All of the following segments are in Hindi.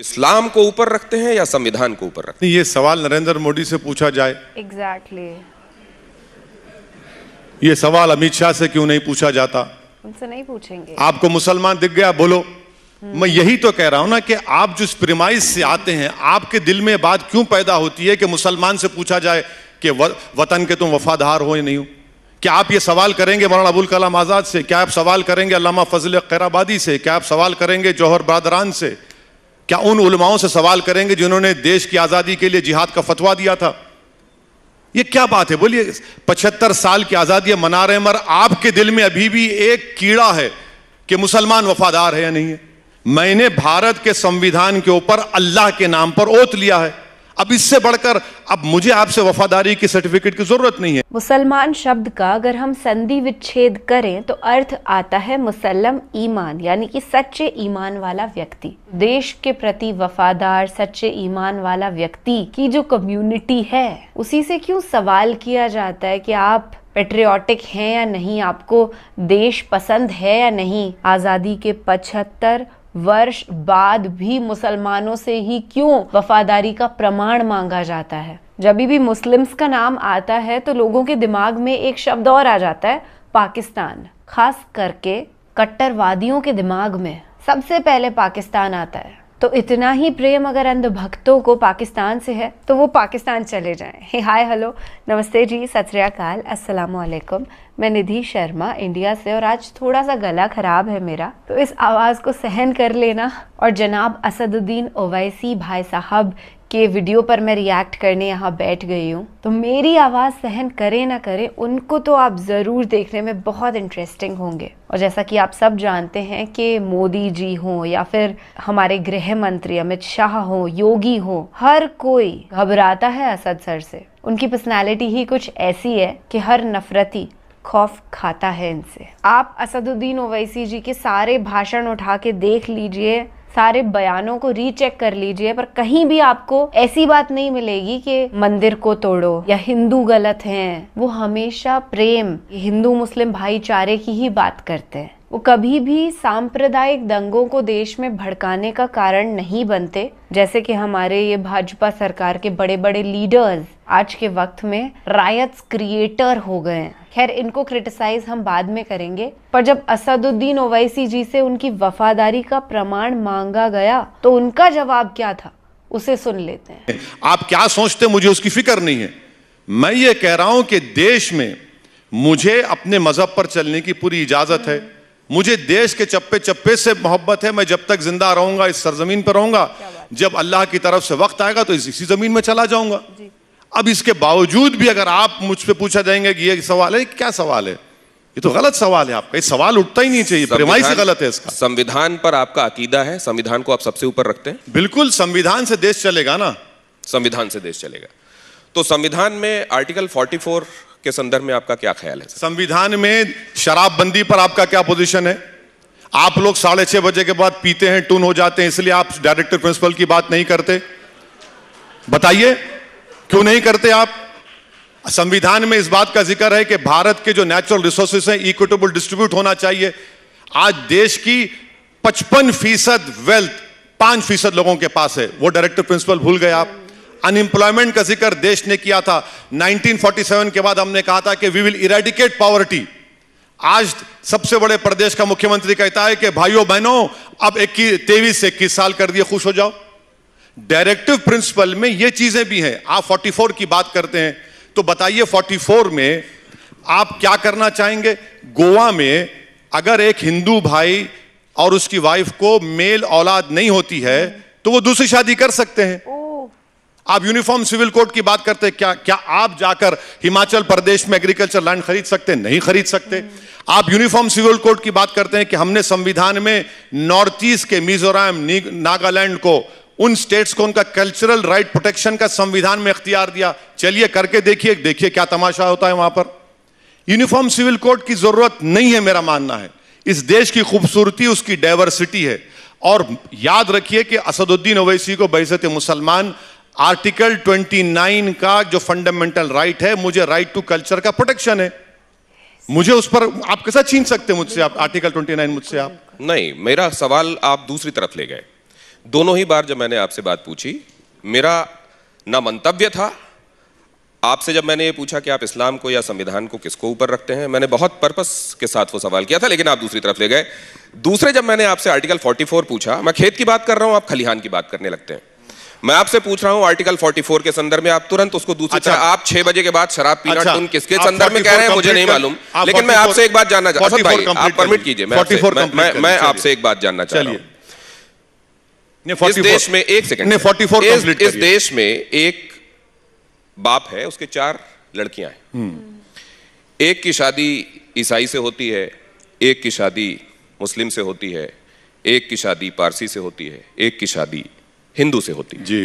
इस्लाम को ऊपर रखते हैं या संविधान को ऊपर रखते हैं ये सवाल नरेंद्र मोदी से पूछा जाए एग्जैक्टली exactly. ये सवाल अमित शाह से क्यों नहीं पूछा जाता उनसे नहीं पूछेंगे आपको मुसलमान दिख गया बोलो मैं यही तो कह रहा हूं ना कि आप जिस प्रिमाइज से आते हैं आपके दिल में बात क्यों पैदा होती है कि मुसलमान से पूछा जाए कि वतन के तुम वफादार हो या नहीं हो क्या आप ये सवाल करेंगे मौलाना अबुल कलाम आज़ाद से क्या आप सवाल करेंगे अलामा फजल खैराबादी से क्या आप सवाल करेंगे जौहर बादरान से क्या उन उलमाओं से सवाल करेंगे जिन्होंने देश की आज़ादी के लिए जिहाद का फतवा दिया था ये क्या बात है बोलिए पचहत्तर साल की आज़ादी मना रहे मगर आपके दिल में अभी भी एक कीड़ा है कि मुसलमान वफादार है या नहीं है मैंने भारत के संविधान के ऊपर अल्लाह के नाम पर ओत लिया है अब इससे बढ़कर अब मुझे आपसे वफादारी की सर्टिफिकेट की जरूरत नहीं है मुसलमान शब्द का अगर हम संधि विच्छेद करें तो अर्थ आता है मुसलम ईमान यानी कि सच्चे ईमान वाला व्यक्ति देश के प्रति वफादार सच्चे ईमान वाला व्यक्ति की जो कम्युनिटी है उसी से क्यों सवाल किया जाता है कि आप पेट्रियाटिक हैं या नहीं आपको देश पसंद है या नहीं आज़ादी के पचहत्तर वर्ष बाद भी मुसलमानों से ही क्यों वफादारी का प्रमाण मांगा जाता है जब भी मुस्लिम्स का नाम आता है तो लोगों के दिमाग में एक शब्द और आ जाता है पाकिस्तान खास करके कट्टरवादियों के दिमाग में सबसे पहले पाकिस्तान आता है तो इतना ही प्रेम अगर अंधभक्तों को पाकिस्तान से है तो वो पाकिस्तान चले जाएं हाय हेलो नमस्ते जी सत श्रीकाल असलकुम मैं निधि शर्मा इंडिया से और आज थोड़ा सा गला ख़राब है मेरा तो इस आवाज़ को सहन कर लेना और जनाब असदुद्दीन ओवैसी भाई साहब के वीडियो पर मैं रिएक्ट करने यहाँ बैठ गई हूँ तो मेरी आवाज़ सहन करे ना करे उनको तो आप ज़रूर देखने में बहुत इंटरेस्टिंग होंगे और जैसा कि आप सब जानते हैं कि मोदी जी हों या फिर हमारे गृह मंत्री अमित शाह हों योगी हों हर कोई घबराता है असद सर से उनकी पर्सनैलिटी ही कुछ ऐसी है कि हर नफरती खौफ खाता है इनसे आप असदुद्दीन ओवैसी जी के सारे भाषण उठा के देख लीजिए सारे बयानों को रीचेक कर लीजिए पर कहीं भी आपको ऐसी बात नहीं मिलेगी कि मंदिर को तोड़ो या हिंदू गलत हैं वो हमेशा प्रेम हिंदू मुस्लिम भाईचारे की ही बात करते हैं वो कभी भी सांप्रदायिक दंगों को देश में भड़काने का कारण नहीं बनते जैसे कि हमारे ये भाजपा सरकार के बड़े बड़े लीडर्स आज के वक्त में रायट्स क्रिएटर हो गए हैं खैर इनको क्रिटिसाइज हम बाद में करेंगे पर जब असदुद्दीन ओवैसी जी से उनकी वफादारी का प्रमाण मांगा गया तो उनका जवाब क्या था उसे सुन लेते हैं आप क्या सोचते मुझे उसकी फिक्र नहीं है मैं ये कह रहा हूं कि देश में मुझे अपने मजहब पर चलने की पूरी इजाजत है मुझे देश के चप्पे चप्पे से मोहब्बत है मैं जब तक जिंदा रहूंगा इस सरजमीन पर रहूंगा जब अल्लाह की तरफ से वक्त आएगा तो इसी जमीन में चला जाऊंगा अब इसके बावजूद भी अगर आप मुझ पर पूछा जाएंगे कि ये सवाल है क्या सवाल है ये तो गलत सवाल है आपका ये सवाल उठता ही नहीं चाहिए प्रेमाई से गलत है इसका संविधान पर आपका अकीदा है संविधान को आप सबसे ऊपर रखते हैं बिल्कुल संविधान से देश चलेगा ना संविधान से देश चलेगा तो संविधान में आर्टिकल 44 के संदर्भ में आपका क्या ख्याल है संविधान में शराबबंदी पर आपका क्या पोजीशन है आप लोग साढ़े छह बजे के बाद पीते हैं टून हो जाते हैं इसलिए आप डायरेक्टर प्रिंसिपल की बात नहीं करते बताइए क्यों नहीं करते आप संविधान में इस बात का जिक्र है कि भारत के जो नेचुरल रिसोर्सेस हैं इक्विटेबल डिस्ट्रीब्यूट होना चाहिए आज देश की पचपन फीसद वेल्थ पांच फीसद लोगों के पास है वो डायरेक्टर प्रिंसिपल भूल गए आप अनएम्प्लॉयमेंट का जिक्र देश ने किया था 1947 के बाद हमने कहा था कि वी विल इरेडिकेट पॉवर्टी आज सबसे बड़े प्रदेश का मुख्यमंत्री कहता है कि भाइयों बहनों अब इक्कीस तेईस से इक्कीस साल कर दिए खुश हो जाओ डायरेक्टिव प्रिंसिपल में ये चीजें भी हैं आप 44 की बात करते हैं तो बताइए 44 में आप क्या करना चाहेंगे गोवा में अगर एक हिंदू भाई और उसकी वाइफ को मेल औलाद नहीं होती है तो वो दूसरी शादी कर सकते हैं आप यूनिफॉर्म सिविल कोड की बात करते क्या क्या आप जाकर हिमाचल प्रदेश में एग्रीकल्चर लैंड खरीद सकते नहीं खरीद सकते आप यूनिफॉर्म सिविल कोड की बात करते हैं कि हमने संविधान में नॉर्थ ईस्ट के मिजोरम नागालैंड को उन स्टेट्स को उनका कल्चरल राइट प्रोटेक्शन का संविधान में अख्तियार दिया चलिए करके देखिए देखिए क्या तमाशा होता है वहां पर यूनिफॉर्म सिविल कोड की जरूरत नहीं है मेरा मानना है इस देश की खूबसूरती उसकी डाइवर्सिटी है और याद रखिए कि असदुद्दीन ओवैसी को बहसत मुसलमान आर्टिकल 29 का जो फंडामेंटल राइट right है मुझे राइट टू कल्चर का प्रोटेक्शन है मुझे उस पर आप कैसा छीन सकते मुझसे आप आर्टिकल 29 मुझसे आप नहीं मेरा सवाल आप दूसरी तरफ ले गए दोनों ही बार जब मैंने आपसे बात पूछी मेरा ना मंतव्य था आपसे जब मैंने ये पूछा कि आप इस्लाम को या संविधान को किसको ऊपर रखते हैं मैंने बहुत पर्पस के साथ वो सवाल किया था लेकिन आप दूसरी तरफ ले गए दूसरे जब मैंने आपसे आर्टिकल 44 पूछा मैं खेत की बात कर रहा हूं आप खलिहान की बात करने लगते हैं मैं आपसे पूछ रहा हूँ आर्टिकल 44 के संदर्भ में आप तुरंत उसको दूसरी अच्छा, तरह आप छह बजे के बाद शराब पीना अच्छा, टून किसके संदर्भ में कह रहे हैं मुझे नहीं मालूम लेकिन मैं आपसे एक बात जानना चाहता आप परमिट कीजिए मैं आपसे एक बात जानना चाहिए हूँ इस देश में एक सेकंड इस देश में एक बाप है उसके चार लड़कियां हैं हम्म। एक की शादी ईसाई से होती है एक की शादी मुस्लिम से होती है एक की शादी पारसी से होती है एक की शादी हिंदू से होती जी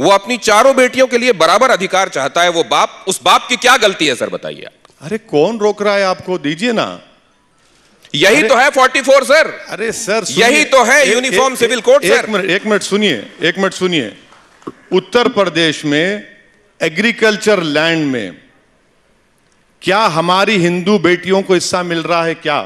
वो अपनी चारों बेटियों के लिए बराबर अधिकार चाहता है वो बाप उस बाप की क्या गलती है सर बताइए आप अरे कौन रोक रहा है आपको दीजिए ना यही तो है 44 सर अरे सर यही तो है यूनिफॉर्म सिविल कोड सर एक मिनट सुनिए एक मिनट सुनिए उत्तर प्रदेश में एग्रीकल्चर लैंड में क्या हमारी हिंदू बेटियों को हिस्सा मिल रहा है क्या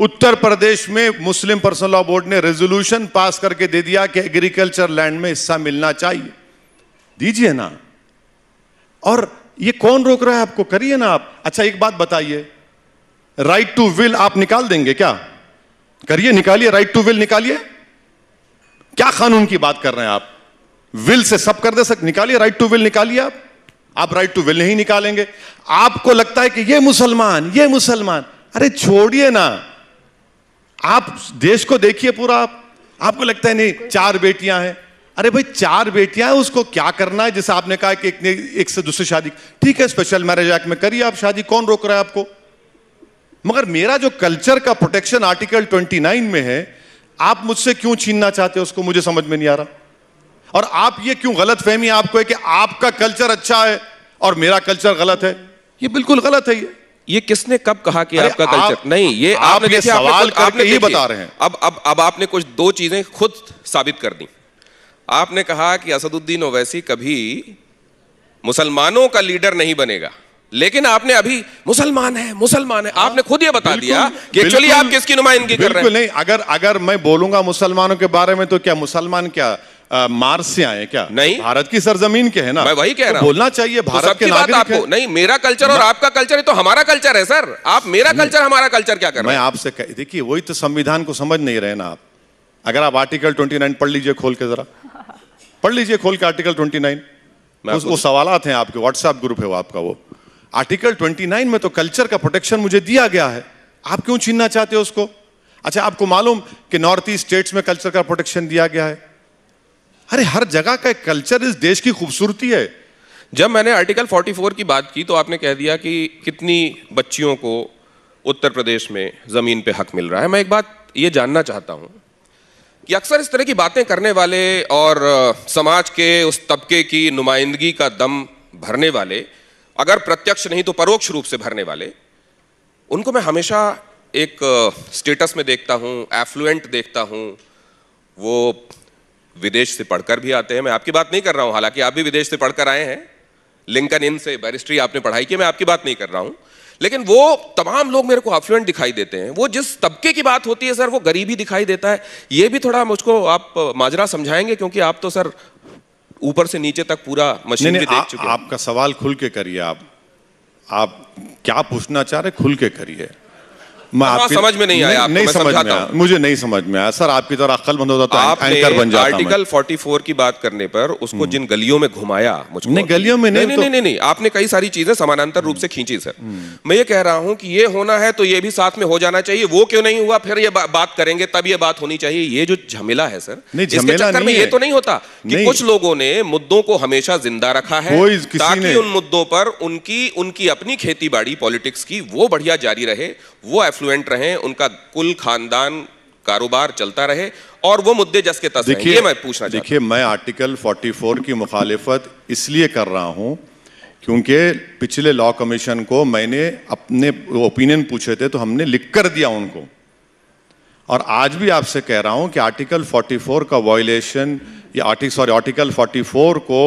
उत्तर प्रदेश में मुस्लिम पर्सनल लॉ बोर्ड ने रेजोल्यूशन पास करके दे दिया कि एग्रीकल्चर लैंड में हिस्सा मिलना चाहिए दीजिए ना और ये कौन रोक रहा है आपको करिए ना आप अच्छा एक बात बताइए राइट टू विल आप निकाल देंगे क्या करिए निकालिए राइट टू विल निकालिए क्या कानून की बात कर रहे हैं आप विल से सब कर दे सकते निकालिए राइट टू विल निकालिए आप आप राइट टू विल नहीं निकालेंगे आपको लगता है कि ये मुसलमान ये मुसलमान अरे छोड़िए ना आप देश को देखिए पूरा आप आपको लगता है नहीं चार बेटियां हैं अरे भाई चार बेटियां हैं उसको क्या करना है जैसे आपने कहा कि एक ने एक से दूसरी शादी ठीक है स्पेशल मैरिज एक्ट में करिए आप शादी कौन रोक रहा है आपको मगर मेरा जो कल्चर का प्रोटेक्शन आर्टिकल 29 में है आप मुझसे क्यों छीनना चाहते हो उसको मुझे समझ में नहीं आ रहा और आप ये क्यों गलत फहमी आपको है कि आपका कल्चर अच्छा है और मेरा कल्चर गलत है ये बिल्कुल गलत है ये ये किसने कब कहा कि आपका कल्चर नहीं ये आप आपने ये सवाल आपने, आपने ही बता रहे हैं अब अब अब आपने कुछ दो चीजें खुद साबित कर दी आपने कहा कि असदुद्दीन ओवैसी कभी मुसलमानों का लीडर नहीं बनेगा लेकिन आपने अभी मुसलमान है मुसलमान है आपने खुद ये बता दिया कि एक्चुअली आप किसकी नुमाइंदगी कर रहे हैं नहीं अगर अगर मैं बोलूंगा मुसलमानों के बारे में तो क्या मुसलमान क्या मार्स से आए क्या नहीं भारत की सरजमीन के है ना मैं वही कह तो रहा हूँ तो बोलना चाहिए तो भारत तो के बात आपको नहीं मेरा कल्चर और आपका कल्चर है तो हमारा कल्चर है सर आप मेरा कल्चर हमारा कल्चर क्या कर रहे हैं मैं आपसे देखिए वही तो संविधान को समझ नहीं रहे ना आप अगर आप आर्टिकल नाइन पढ़ लीजिए खोल के जरा पढ़ लीजिए खोल के आर्टिकल ट्वेंटी नाइन वो सवाल हैं आपके व्हाट्सएप ग्रुप है वो आपका वो आर्टिकल 29 में तो कल्चर का प्रोटेक्शन मुझे दिया गया है आप क्यों छीनना चाहते हो उसको अच्छा आपको मालूम कि नॉर्थ ईस्ट स्टेट्स में कल्चर का प्रोटेक्शन दिया गया है अरे हर जगह का एक कल्चर इस देश की खूबसूरती है जब मैंने आर्टिकल 44 की बात की तो आपने कह दिया कि कितनी बच्चियों को उत्तर प्रदेश में ज़मीन पे हक मिल रहा है मैं एक बात ये जानना चाहता हूँ कि अक्सर इस तरह की बातें करने वाले और समाज के उस तबके की नुमाइंदगी का दम भरने वाले अगर प्रत्यक्ष नहीं तो परोक्ष रूप से भरने वाले उनको मैं हमेशा एक स्टेटस में देखता हूँ एफ्लुएंट देखता हूँ वो विदेश से पढ़कर भी आते हैं मैं आपकी बात नहीं कर रहा हूं हालांकि आप भी विदेश से पढ़कर आए हैं लिंकन इन से बैरिस्ट्री आपने पढ़ाई की मैं आपकी बात नहीं कर रहा हूं लेकिन वो तमाम लोग मेरे को अफ्लुएंट दिखाई देते हैं वो जिस तबके की बात होती है सर वो गरीबी दिखाई देता है ये भी थोड़ा मुझको आप माजरा समझाएंगे क्योंकि आप तो सर ऊपर से नीचे तक पूरा मशीन देख चुके आपका सवाल खुल के करिए आप आप क्या पूछना चाह रहे खुल के करिए मैं आपको समझ में नहीं आया नहीं, समझ में आया मुझे नहीं समझ में आया सर आपकी तरह बंद होता तो एंकर बन जाता आर्टिकल 44 की बात करने पर उसको हम्म। जिन गलियों में घुमाया मुझको नहीं गलियों में तो- नहीं नहीं नहीं आपने कई सारी चीजें समानांतर रूप से खींची सर हम्म। मैं ये कह रहा हूं कि ये होना है तो ये भी साथ में हो जाना चाहिए वो क्यों नहीं हुआ फिर ये बात करेंगे तब ये बात होनी चाहिए ये जो झमेला है सर इसके चक्कर में ये तो नहीं होता कि कुछ लोगों ने मुद्दों को हमेशा जिंदा रखा है ताकि उन मुद्दों पर उनकी उनकी अपनी खेती बाड़ी पॉलिटिक्स की वो बढ़िया जारी रहे वो एफ एफ्लुएंट रहें उनका कुल खानदान कारोबार चलता रहे और वो मुद्दे जस के तस मैं पूछना देखिए मैं आर्टिकल 44 की मुखालिफत इसलिए कर रहा हूं क्योंकि पिछले लॉ कमीशन को मैंने अपने ओपिनियन पूछे थे तो हमने लिख कर दिया उनको और आज भी आपसे कह रहा हूं कि आर्टिकल 44 का वॉयलेशन या आर्टिकल सॉरी आर्टिकल 44 को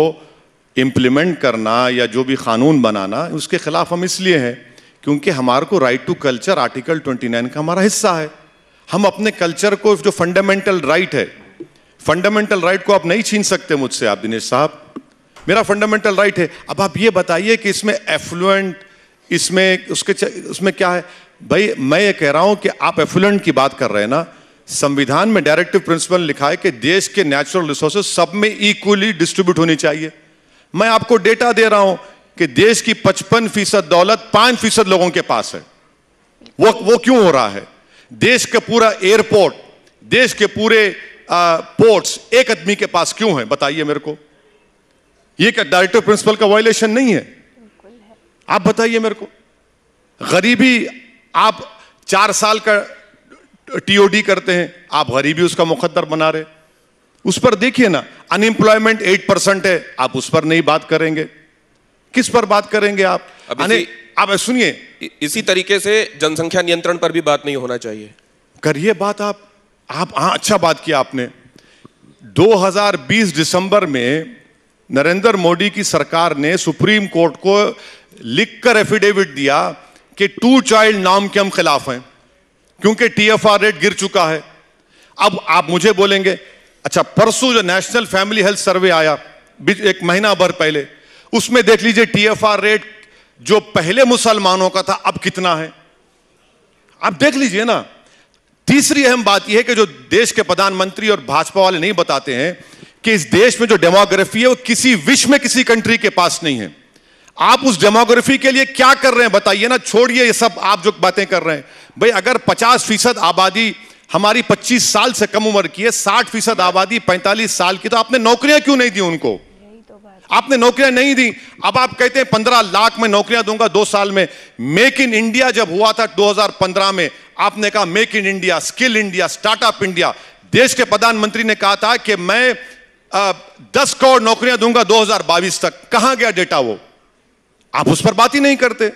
इम्प्लीमेंट करना या जो भी कानून बनाना उसके खिलाफ हम इसलिए हैं क्योंकि हमारे को राइट टू कल्चर आर्टिकल 29 का हमारा हिस्सा है हम अपने कल्चर को जो फंडामेंटल राइट right है फंडामेंटल राइट right को आप नहीं छीन सकते मुझसे आप दिनेश साहब मेरा फंडामेंटल राइट right है अब आप ये बताइए कि इसमें एफ्लुएंट इसमें उसके उसमें क्या है भाई मैं ये कह रहा हूं कि आप एफ्लुएंट की बात कर रहे हैं ना संविधान में डायरेक्टिव प्रिंसिपल लिखा है कि देश के नेचुरल रिसोर्सेस सब में इक्वली डिस्ट्रीब्यूट होनी चाहिए मैं आपको डेटा दे रहा हूं कि देश की 55 फीसद दौलत 5 फीसद लोगों के पास है वो वो क्यों हो रहा है देश का पूरा एयरपोर्ट देश के पूरे आ, पोर्ट्स एक आदमी के पास क्यों है बताइए मेरे को ये क्या डायरेक्टर प्रिंसिपल का वायलेशन नहीं है आप बताइए मेरे को गरीबी आप चार साल का टीओडी करते हैं आप गरीबी उसका मुकदर बना रहे उस पर देखिए ना अनएम्प्लॉयमेंट एट परसेंट है आप उस पर नहीं बात करेंगे किस पर बात करेंगे आप आप सुनिए इसी तरीके से जनसंख्या नियंत्रण पर भी बात नहीं होना चाहिए करिए बात आप आप हाँ अच्छा बात किया आपने 2020 दिसंबर में नरेंद्र मोदी की सरकार ने सुप्रीम कोर्ट को लिखकर एफिडेविट दिया कि टू चाइल्ड नाम के हम खिलाफ हैं क्योंकि टीएफआर रेट गिर चुका है अब आप मुझे बोलेंगे अच्छा परसों जो नेशनल फैमिली हेल्थ सर्वे आया एक महीना भर पहले उसमें देख लीजिए टीएफआर रेट जो पहले मुसलमानों का था अब कितना है आप देख लीजिए ना तीसरी अहम बात यह है कि जो देश के प्रधानमंत्री और भाजपा वाले नहीं बताते हैं कि इस देश में जो डेमोग्राफी है वो किसी विश्व में किसी कंट्री के पास नहीं है आप उस डेमोग्राफी के लिए क्या कर रहे हैं बताइए ना छोड़िए ये सब आप जो बातें कर रहे हैं भाई अगर 50 फीसद आबादी हमारी 25 साल से कम उम्र की है 60 फीसद आबादी 45 साल की तो आपने नौकरियां क्यों नहीं दी उनको आपने नौकरियां नहीं दी अब आप कहते हैं पंद्रह लाख में नौकरियां दूंगा दो साल में मेक इन इंडिया जब हुआ था 2015 में आपने कहा make in India skill India startup India देश के प्रधानमंत्री ने कहा था कि मैं दस करोड़ नौकरियां दूंगा 2022 तक कहां गया डेटा वो आप उस पर बात ही नहीं करते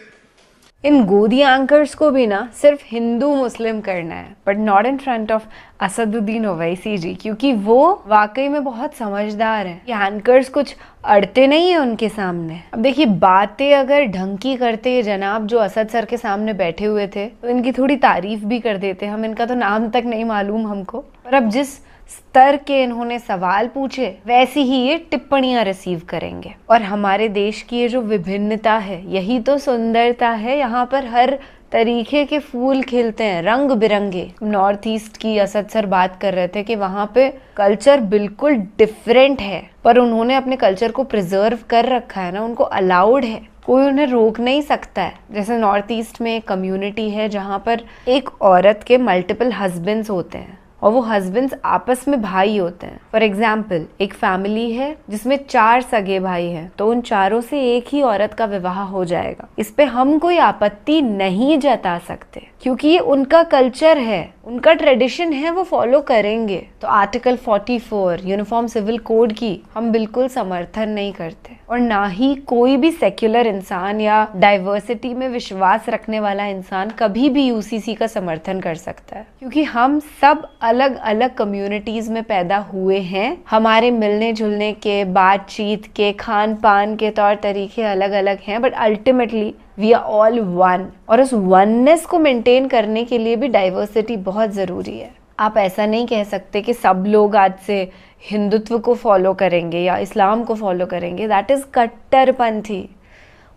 इन गोदी एंकर्स को भी ना सिर्फ हिंदू मुस्लिम करना है but not in front of Asaduddin Owaisi ji क्योंकि वो वाकई में बहुत समझदार है ये एंकर्स कुछ अड़ते नहीं है उनके सामने अब देखिए बातें अगर ढंग की करते जनाब जो असद सर के सामने बैठे हुए थे तो इनकी थोड़ी तारीफ भी कर देते हम इनका तो नाम तक नहीं मालूम हमको पर अब जिस स्तर के इन्होंने सवाल पूछे वैसी ही ये टिप्पणियां रिसीव करेंगे और हमारे देश की ये जो विभिन्नता है यही तो सुंदरता है यहाँ पर हर तरीके के फूल खिलते हैं रंग बिरंगे नॉर्थ ईस्ट की असद सर बात कर रहे थे कि वहाँ पे कल्चर बिल्कुल डिफरेंट है पर उन्होंने अपने कल्चर को प्रिजर्व कर रखा है ना उनको अलाउड है कोई उन्हें रोक नहीं सकता है जैसे नॉर्थ ईस्ट में एक कम्युनिटी है जहाँ पर एक औरत के मल्टीपल हस्बैंड्स होते हैं और वो हस्बैंड्स आपस में भाई होते हैं फॉर एग्जाम्पल एक फैमिली है जिसमें चार सगे भाई हैं तो उन चारों से एक ही औरत का विवाह हो जाएगा इस पे हम कोई आपत्ति नहीं जता सकते क्योंकि ये उनका कल्चर है उनका ट्रेडिशन है वो फॉलो करेंगे तो आर्टिकल 44 यूनिफॉर्म सिविल कोड की हम बिल्कुल समर्थन नहीं करते और ना ही कोई भी सेक्युलर इंसान या डाइवर्सिटी में विश्वास रखने वाला इंसान कभी भी यूसीसी का समर्थन कर सकता है क्योंकि हम सब अलग अलग कम्युनिटीज में पैदा हुए हैं हमारे मिलने जुलने के बातचीत के खान पान के तौर तरीके अलग अलग हैं but ultimately we are all one और उस वननेस को मेंटेन करने के लिए भी डाइवर्सिटी बहुत ज़रूरी है आप ऐसा नहीं कह सकते कि सब लोग आज से हिंदुत्व को फॉलो करेंगे या इस्लाम को फॉलो करेंगे दैट इज़ कट्टरपंथी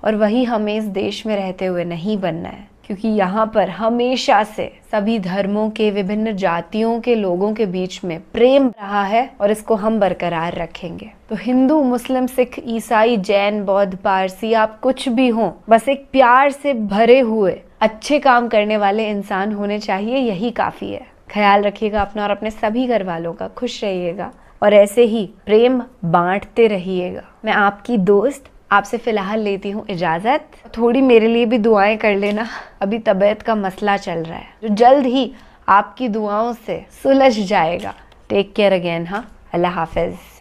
और वही हमें इस देश में रहते हुए नहीं बनना है क्योंकि यहाँ पर हमेशा से सभी धर्मों के विभिन्न जातियों के लोगों के बीच में प्रेम रहा है और इसको हम बरकरार रखेंगे तो हिंदू मुस्लिम सिख ईसाई जैन बौद्ध पारसी आप कुछ भी हो बस एक प्यार से भरे हुए अच्छे काम करने वाले इंसान होने चाहिए यही काफ़ी है ख्याल रखिएगा अपना और अपने सभी घर वालों का खुश रहिएगा और ऐसे ही प्रेम बांटते रहिएगा मैं आपकी दोस्त आपसे फ़िलहाल लेती हूँ इजाज़त थोड़ी मेरे लिए भी दुआएं कर लेना अभी तबीयत का मसला चल रहा है जो तो जल्द ही आपकी दुआओं से सुलझ जाएगा टेक केयर अगेन हाँ अल्लाह हाफिज़